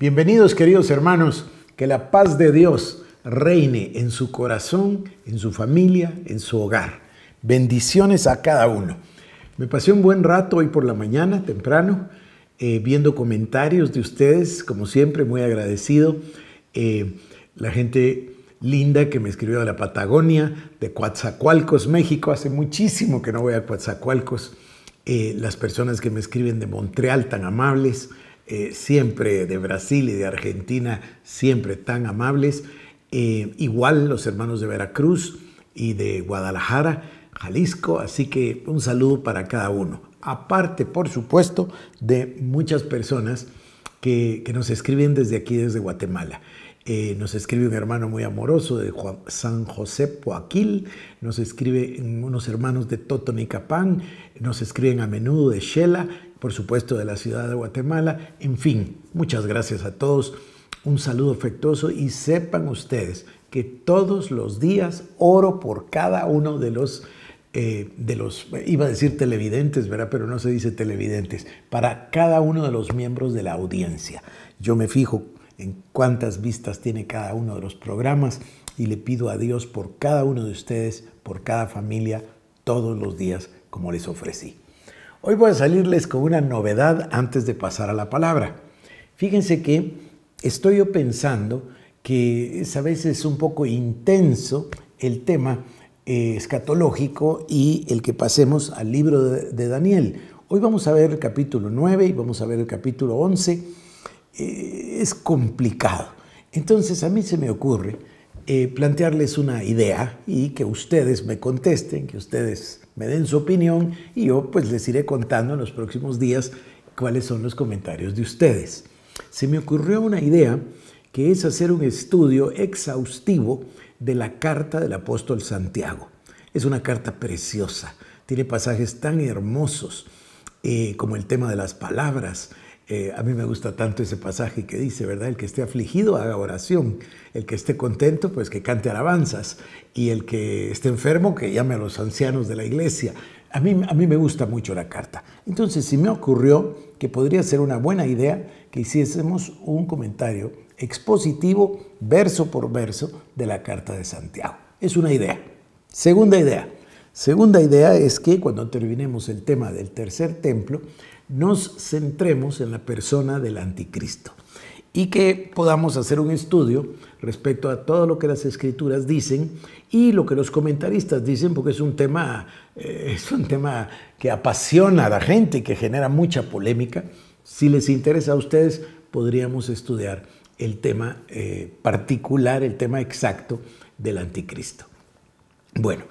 Bienvenidos queridos hermanos, que la paz de Dios reine en su corazón, en su familia, en su hogar. Bendiciones a cada uno. Me pasé un buen rato hoy por la mañana, temprano, eh, viendo comentarios de ustedes, como siempre, muy agradecido. Eh, la gente linda que me escribió de la Patagonia, de Coatzacoalcos, México, hace muchísimo que no voy a Coatzacoalcos. Eh, las personas que me escriben de Montreal, tan amables. Eh, siempre de Brasil y de Argentina, siempre tan amables. Eh, igual los hermanos de Veracruz y de Guadalajara, Jalisco, así que un saludo para cada uno. Aparte, por supuesto, de muchas personas que, nos escriben desde aquí, desde Guatemala. Eh, nos escribe un hermano muy amoroso de San José Poaquil, nos escribe unos hermanos de Totonicapán, nos escriben a menudo de Shela por supuesto de la ciudad de Guatemala. En fin, muchas gracias a todos. Un saludo afectuoso y sepan ustedes que todos los días oro por cada uno de los, eh, de los, iba a decir televidentes, ¿verdad? Pero no se dice televidentes, para cada uno de los miembros de la audiencia. Yo me fijo en cuántas vistas tiene cada uno de los programas y le pido a Dios por cada uno de ustedes, por cada familia, todos los días, como les ofrecí. Hoy voy a salirles con una novedad antes de pasar a la palabra. Fíjense que estoy yo pensando que es a veces es un poco intenso el tema eh, escatológico y el que pasemos al libro de, Daniel. Hoy vamos a ver el capítulo 9 y vamos a ver el capítulo 11. Eh, es complicado. Entonces a mí se me ocurre eh, plantearles una idea y que ustedes me contesten, que ustedes me den su opinión y yo pues les iré contando en los próximos días cuáles son los comentarios de ustedes. Se me ocurrió una idea que es hacer un estudio exhaustivo de la carta del apóstol Santiago. Es una carta preciosa, tiene pasajes tan hermosos eh, como el tema de las palabras, eh, a mí me gusta tanto ese pasaje que dice, ¿verdad? El que esté afligido haga oración, el que esté contento pues que cante alabanzas y el que esté enfermo que llame a los ancianos de la iglesia. A mí, a mí me gusta mucho la carta. Entonces, si me ocurrió que podría ser una buena idea que hiciésemos un comentario expositivo verso por verso de la carta de Santiago. Es una idea. Segunda idea. Segunda idea es que cuando terminemos el tema del tercer templo, nos centremos en la persona del anticristo y que podamos hacer un estudio respecto a todo lo que las escrituras dicen y lo que los comentaristas dicen, porque es un tema, eh, es un tema que apasiona a la gente y que genera mucha polémica. Si les interesa a ustedes, podríamos estudiar el tema eh, particular, el tema exacto del anticristo. Bueno,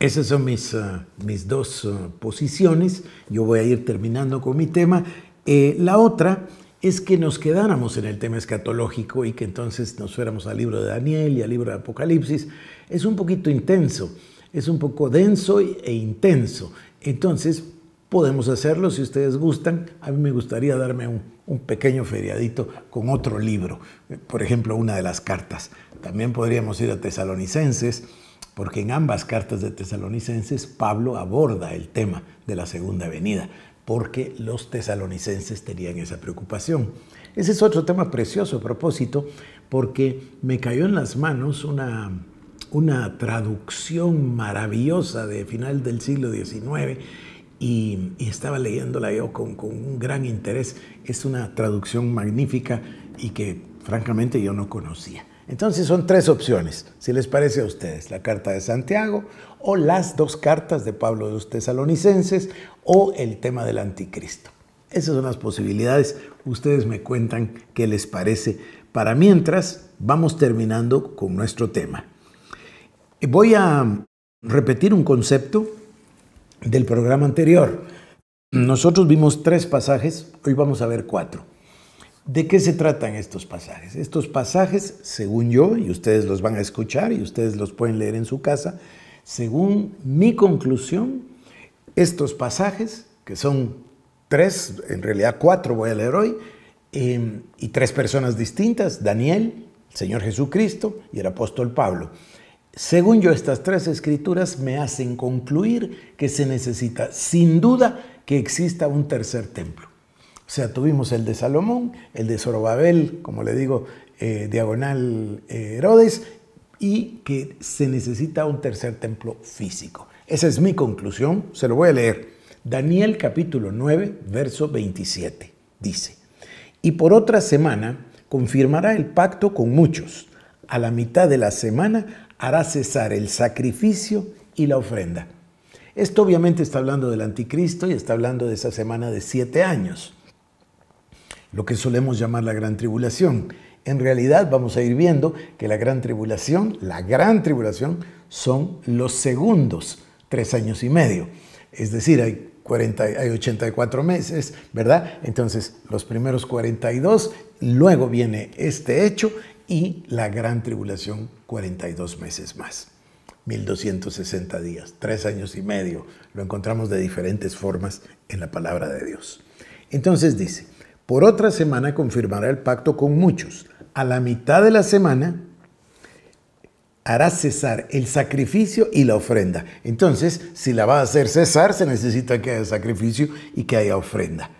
esas son mis, ah, dos ah, posiciones. Yo voy a ir terminando con mi tema. Eh, la otra es que nos quedáramos en el tema escatológico y que entonces nos fuéramos al libro de Daniel y al libro de Apocalipsis. Es un poquito intenso, es un poco denso e intenso. Entonces, podemos hacerlo si ustedes gustan. A mí me gustaría darme un, un pequeño feriadito con otro libro, por ejemplo, una de las cartas. También podríamos ir a Tesalonicenses porque en ambas cartas de tesalonicenses Pablo aborda el tema de la segunda venida, porque los tesalonicenses tenían esa preocupación. Ese es otro tema precioso a propósito, porque me cayó en las manos una, una traducción maravillosa de final del siglo XIX y, estaba leyéndola yo con, con, un gran interés. Es una traducción magnífica y que francamente yo no conocía. Entonces son tres opciones, si les parece a ustedes, la carta de Santiago o las dos cartas de Pablo de los tesalonicenses o el tema del anticristo. Esas son las posibilidades. Ustedes me cuentan qué les parece. Para mientras, vamos terminando con nuestro tema. Voy a repetir un concepto del programa anterior. Nosotros vimos tres pasajes, hoy vamos a ver cuatro. ¿De qué se tratan estos pasajes? Estos pasajes, según yo, y ustedes los van a escuchar y ustedes los pueden leer en su casa, según mi conclusión, estos pasajes, que son tres, en realidad cuatro voy a leer hoy, em, y tres personas distintas, Daniel, el Señor Jesucristo y el apóstol Pablo. Según yo, estas tres escrituras me hacen concluir que se necesita, sin duda, que exista un tercer templo. O sea, tuvimos el de Salomón, el de Zorobabel, como le digo, eh, diagonal eh, Herodes, y que se necesita un tercer templo físico. Esa es mi conclusión, se lo voy a leer. Daniel capítulo 9, verso 27, dice, y por otra semana confirmará el pacto con muchos. A la mitad de la semana hará cesar el sacrificio y la ofrenda. Esto obviamente está hablando del anticristo y está hablando de esa semana de siete años lo que solemos llamar la gran tribulación. En realidad vamos a ir viendo que la gran tribulación, la gran tribulación son los segundos, tres años y medio. Es decir, hay, 40, 84 meses, ¿verdad? Entonces, los primeros 42, luego viene este hecho y la gran tribulación 42 meses más. 1260 días, tres años y medio. Lo encontramos de diferentes formas en la palabra de Dios. Entonces dice, por otra semana confirmará el pacto con muchos. A la mitad de la semana hará cesar el sacrificio y la ofrenda. Entonces, si la va a hacer cesar, se necesita que haya sacrificio y que haya ofrenda.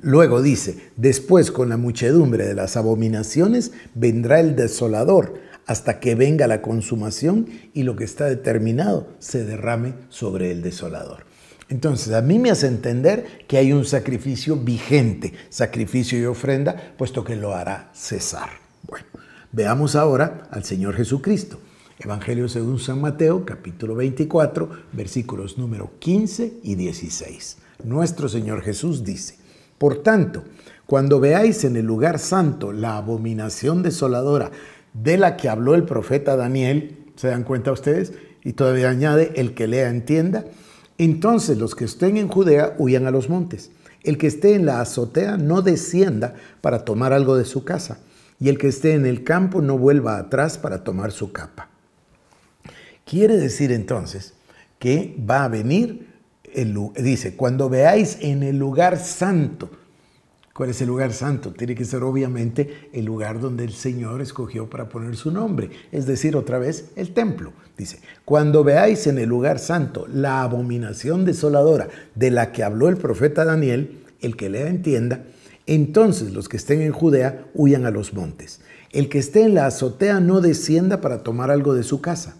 Luego dice, después con la muchedumbre de las abominaciones vendrá el desolador, hasta que venga la consumación y lo que está determinado se derrame sobre el desolador. Entonces, a mí me hace entender que hay un sacrificio vigente, sacrificio y ofrenda, puesto que lo hará cesar. Bueno, veamos ahora al Señor Jesucristo. Evangelio según San Mateo, capítulo 24, versículos número 15 y 16. Nuestro Señor Jesús dice, Por tanto, cuando veáis en el lugar santo la abominación desoladora de la que habló el profeta Daniel, ¿se dan cuenta ustedes? Y todavía añade, el que lea entienda, entonces los que estén en Judea huyan a los montes. El que esté en la azotea no descienda para tomar algo de su casa. Y el que esté en el campo no vuelva atrás para tomar su capa. Quiere decir entonces que va a venir, dice, cuando veáis en el lugar santo ¿Cuál es el lugar santo? Tiene que ser obviamente el lugar donde el Señor escogió para poner su nombre, es decir, otra vez el templo. Dice, cuando veáis en el lugar santo la abominación desoladora de la que habló el profeta Daniel, el que lea entienda, entonces los que estén en Judea huyan a los montes. El que esté en la azotea no descienda para tomar algo de su casa,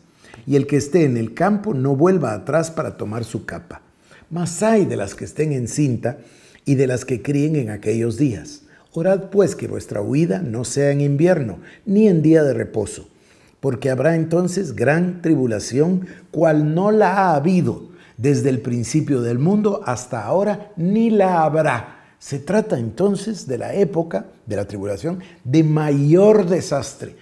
y el que esté en el campo no vuelva atrás para tomar su capa. Mas hay de las que estén en cinta, y de las que críen en aquellos días. Orad pues que vuestra huida no sea en invierno, ni en día de reposo, porque habrá entonces gran tribulación, cual no la ha habido desde el principio del mundo hasta ahora, ni la habrá. Se trata entonces de la época de la tribulación de mayor desastre.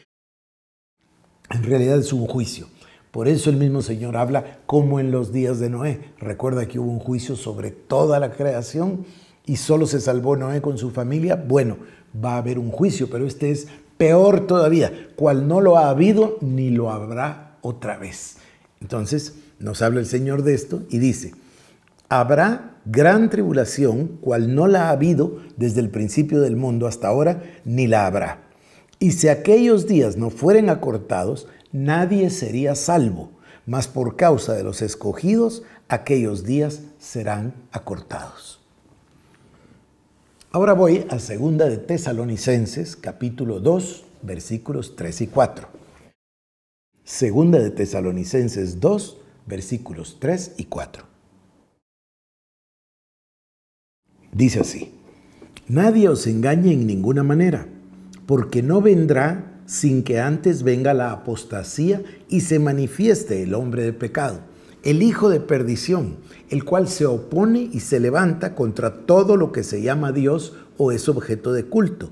En realidad es un juicio. Por eso el mismo Señor habla como en los días de Noé. Recuerda que hubo un juicio sobre toda la creación y solo se salvó Noé con su familia, bueno, va a haber un juicio, pero este es peor todavía, cual no lo ha habido ni lo habrá otra vez. Entonces nos habla el Señor de esto y dice, habrá gran tribulación, cual no la ha habido desde el principio del mundo hasta ahora, ni la habrá. Y si aquellos días no fueren acortados, nadie sería salvo, mas por causa de los escogidos, aquellos días serán acortados. Ahora voy a segunda de Tesalonicenses, capítulo 2, versículos 3 y 4. Segunda de Tesalonicenses 2, versículos 3 y 4. Dice así, Nadie os engañe en ninguna manera, porque no vendrá sin que antes venga la apostasía y se manifieste el hombre de pecado el hijo de perdición, el cual se opone y se levanta contra todo lo que se llama Dios o es objeto de culto,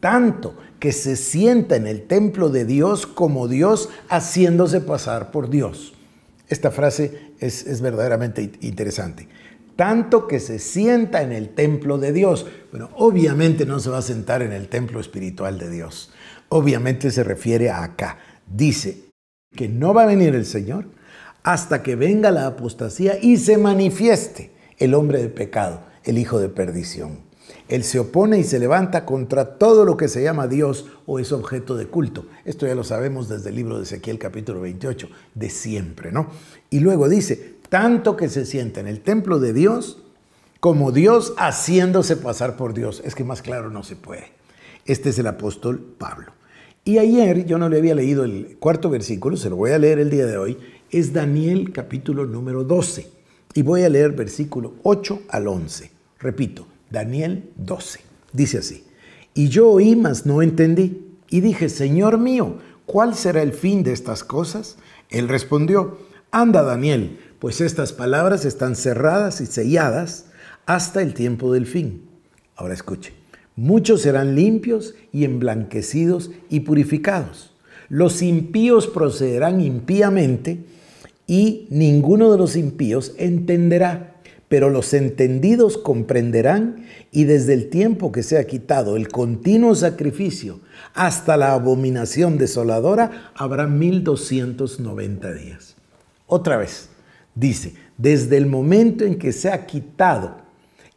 tanto que se sienta en el templo de Dios como Dios haciéndose pasar por Dios. Esta frase es, verdaderamente interesante tanto que se sienta en el templo de Dios. Bueno, obviamente no se va a sentar en el templo espiritual de Dios. Obviamente se refiere a acá. Dice que no va a venir el Señor hasta que venga la apostasía y se manifieste el hombre de pecado, el hijo de perdición. Él se opone y se levanta contra todo lo que se llama Dios o es objeto de culto. Esto ya lo sabemos desde el libro de Ezequiel capítulo 28, de siempre, ¿no? Y luego dice, tanto que se sienta en el templo de Dios como Dios haciéndose pasar por Dios. Es que más claro no se puede. Este es el apóstol Pablo. Y ayer yo no le había leído el cuarto versículo, se lo voy a leer el día de hoy, es Daniel capítulo número 12. Y voy a leer versículo 8 al 11. Repito, Daniel 12. Dice así, y yo oí, mas no entendí. Y dije, Señor mío, ¿cuál será el fin de estas cosas? Él respondió, anda Daniel, pues estas palabras están cerradas y selladas hasta el tiempo del fin. Ahora escuche. Muchos serán limpios y emblanquecidos y purificados. Los impíos procederán impíamente y ninguno de los impíos entenderá, pero los entendidos comprenderán y desde el tiempo que se ha quitado el continuo sacrificio hasta la abominación desoladora habrá 1290 días. Otra vez, dice, desde el momento en que se ha quitado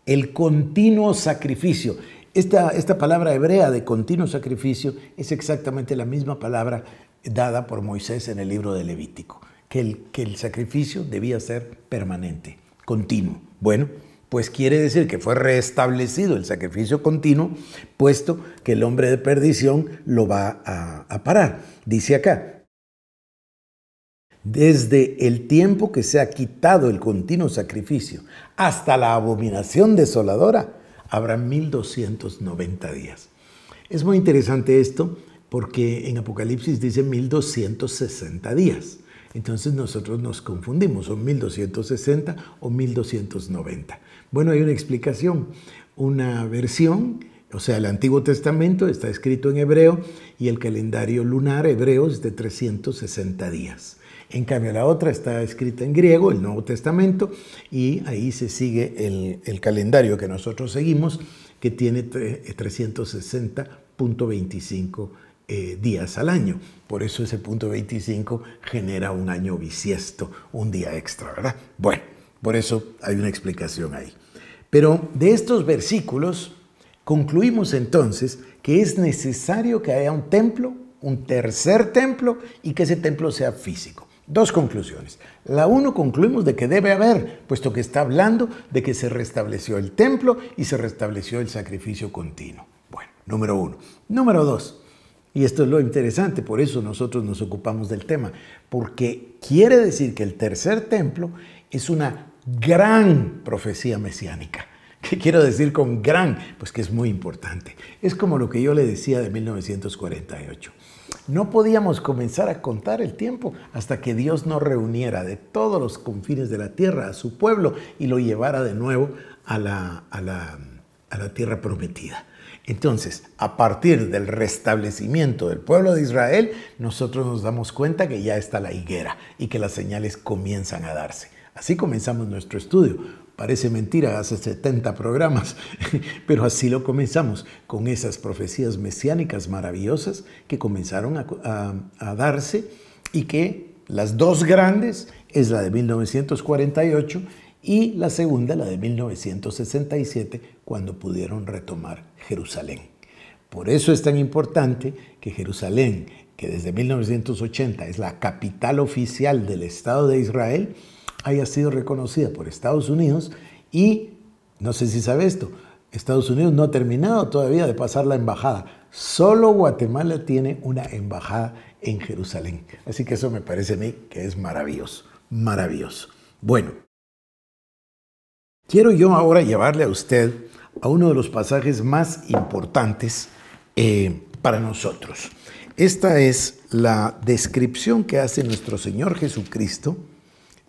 el continuo sacrificio, esta, palabra hebrea de continuo sacrificio es exactamente la misma palabra dada por Moisés en el libro de Levítico, que el, sacrificio debía ser permanente, continuo. Bueno, pues quiere decir que fue restablecido el sacrificio continuo, puesto que el hombre de perdición lo va a, a, parar. Dice acá, desde el tiempo que se ha quitado el continuo sacrificio hasta la abominación desoladora, habrá 1290 días. Es muy interesante esto porque en Apocalipsis dice 1260 días. Entonces nosotros nos confundimos, son 1260 o 1290. Bueno, hay una explicación, una versión, o sea, el Antiguo Testamento está escrito en hebreo y el calendario lunar hebreo es de 360 días. En cambio, la otra está escrita en griego, el Nuevo Testamento, y ahí se sigue el, calendario que nosotros seguimos, que tiene 360.25 eh, eh, días al año. Por eso ese punto 25 genera un año bisiesto, un día extra, ¿verdad? Bueno, por eso hay una explicación ahí. Pero de estos versículos concluimos entonces que es necesario que haya un templo, un tercer templo, y que ese templo sea físico. Dos conclusiones. La uno concluimos de que debe haber, puesto que está hablando de que se restableció el templo y se restableció el sacrificio continuo. Bueno, número uno. Número dos. Y esto es lo interesante, por eso nosotros nos ocupamos del tema, porque quiere decir que el tercer templo es una gran profecía mesiánica. ¿Qué quiero decir con gran? Pues que es muy importante. Es como lo que yo le decía de 1948. No podíamos comenzar a contar el tiempo hasta que Dios nos reuniera de todos los confines de la tierra a su pueblo y lo llevara de nuevo a la, a la, a la tierra prometida. Entonces, a partir del restablecimiento del pueblo de Israel, nosotros nos damos cuenta que ya está la higuera y que las señales comienzan a darse. Así comenzamos nuestro estudio. Parece mentira, hace 70 programas, pero así lo comenzamos, con esas profecías mesiánicas maravillosas que comenzaron a, darse y que las dos grandes es la de 1948 y la segunda, la de 1967, cuando pudieron retomar Jerusalén. Por eso es tan importante que Jerusalén, que desde 1980 es la capital oficial del Estado de Israel, haya sido reconocida por Estados Unidos y, no sé si sabe esto, Estados Unidos no ha terminado todavía de pasar la embajada. Solo Guatemala tiene una embajada en Jerusalén. Así que eso me parece a mí que es maravilloso, maravilloso. Bueno, quiero yo ahora llevarle a usted a uno de los pasajes más importantes eh, para nosotros. Esta es la descripción que hace nuestro Señor Jesucristo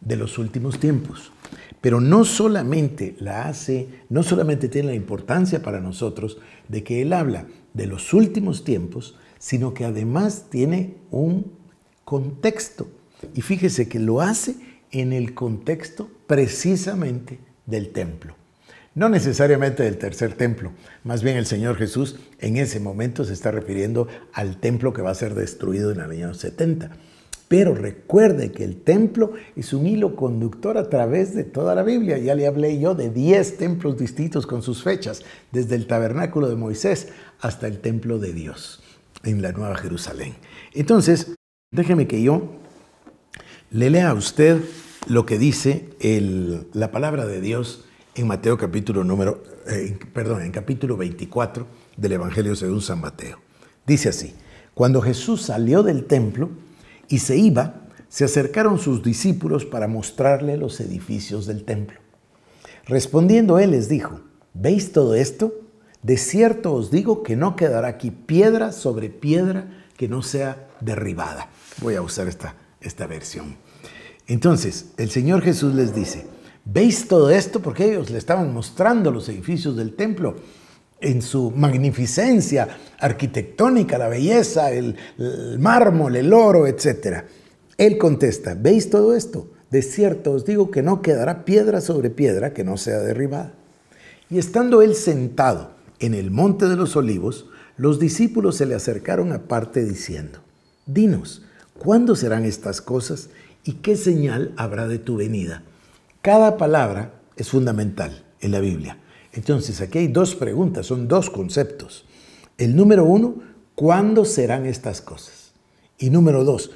de los últimos tiempos. Pero no solamente la hace, no solamente tiene la importancia para nosotros de que él habla de los últimos tiempos, sino que además tiene un contexto. Y fíjese que lo hace en el contexto precisamente del templo. No necesariamente del tercer templo, más bien el Señor Jesús en ese momento se está refiriendo al templo que va a ser destruido en el año 70 pero recuerde que el templo es un hilo conductor a través de toda la Biblia. Ya le hablé yo de 10 templos distintos con sus fechas, desde el tabernáculo de Moisés hasta el templo de Dios en la Nueva Jerusalén. Entonces, déjeme que yo le lea a usted lo que dice la palabra de Dios en Mateo capítulo número, eh, perdón, en capítulo 24 del Evangelio según San Mateo. Dice así, cuando Jesús salió del templo, y se iba, se acercaron sus discípulos para mostrarle los edificios del templo. Respondiendo él les dijo, ¿veis todo esto? De cierto os digo que no quedará aquí piedra sobre piedra que no sea derribada. Voy a usar esta, esta versión. Entonces, el Señor Jesús les dice, ¿veis todo esto? Porque ellos le estaban mostrando los edificios del templo en su magnificencia arquitectónica, la belleza, el, mármol, el oro, etc. Él contesta, ¿veis todo esto? De cierto os digo que no quedará piedra sobre piedra que no sea derribada. Y estando él sentado en el monte de los olivos, los discípulos se le acercaron aparte diciendo, Dinos, ¿cuándo serán estas cosas y qué señal habrá de tu venida? Cada palabra es fundamental en la Biblia. Entonces, aquí hay dos preguntas, son dos conceptos. El número uno, ¿cuándo serán estas cosas? Y número dos,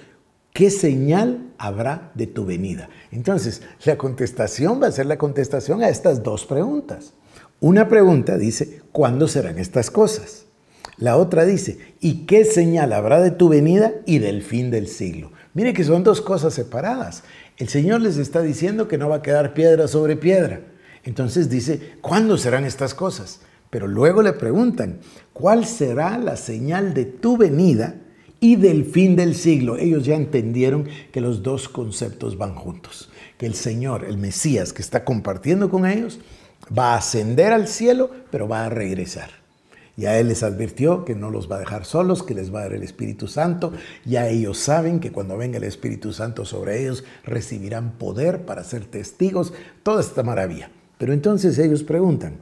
¿qué señal habrá de tu venida? Entonces, la contestación va a ser la contestación a estas dos preguntas. Una pregunta dice, ¿cuándo serán estas cosas? La otra dice, ¿y qué señal habrá de tu venida y del fin del siglo? Mire que son dos cosas separadas. El Señor les está diciendo que no va a quedar piedra sobre piedra entonces dice, ¿cuándo serán estas cosas? Pero luego le preguntan, ¿cuál será la señal de tu venida y del fin del siglo? Ellos ya entendieron que los dos conceptos van juntos, que el Señor, el Mesías que está compartiendo con ellos, va a ascender al cielo, pero va a regresar. Ya Él les advirtió que no los va a dejar solos, que les va a dar el Espíritu Santo. Ya ellos saben que cuando venga el Espíritu Santo sobre ellos, recibirán poder para ser testigos. Toda esta maravilla. Pero entonces ellos preguntan,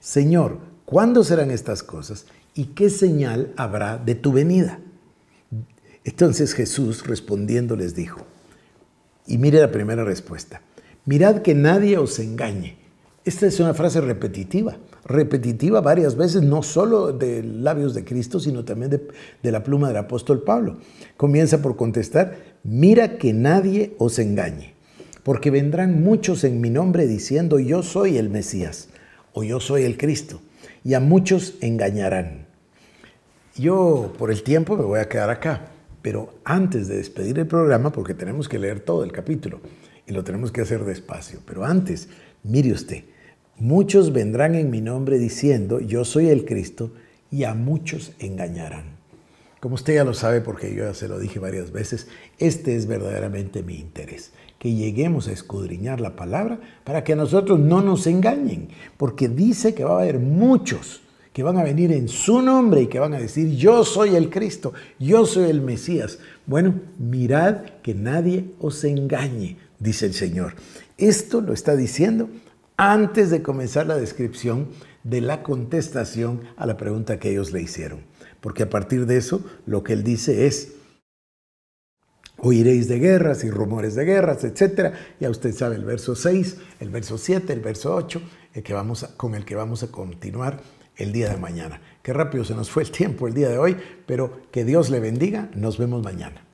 Señor, ¿cuándo serán estas cosas y qué señal habrá de tu venida? Entonces Jesús respondiendo les dijo, y mire la primera respuesta, mirad que nadie os engañe. Esta es una frase repetitiva, repetitiva varias veces, no solo de labios de Cristo, sino también de, de la pluma del apóstol Pablo. Comienza por contestar, mira que nadie os engañe porque vendrán muchos en mi nombre diciendo yo soy el Mesías o yo soy el Cristo, y a muchos engañarán. Yo por el tiempo me voy a quedar acá, pero antes de despedir el programa, porque tenemos que leer todo el capítulo y lo tenemos que hacer despacio, pero antes, mire usted, muchos vendrán en mi nombre diciendo yo soy el Cristo, y a muchos engañarán. Como usted ya lo sabe, porque yo ya se lo dije varias veces, este es verdaderamente mi interés que lleguemos a escudriñar la palabra para que a nosotros no nos engañen, porque dice que va a haber muchos que van a venir en su nombre y que van a decir, yo soy el Cristo, yo soy el Mesías. Bueno, mirad que nadie os engañe, dice el Señor. Esto lo está diciendo antes de comenzar la descripción de la contestación a la pregunta que ellos le hicieron. Porque a partir de eso, lo que él dice es, Oiréis de guerras y rumores de guerras, etc. Ya usted sabe el verso 6, el verso 7, el verso 8, el que vamos con el que vamos a continuar el día de mañana. Qué rápido se nos fue el tiempo el día de hoy, pero que Dios le bendiga. Nos vemos mañana.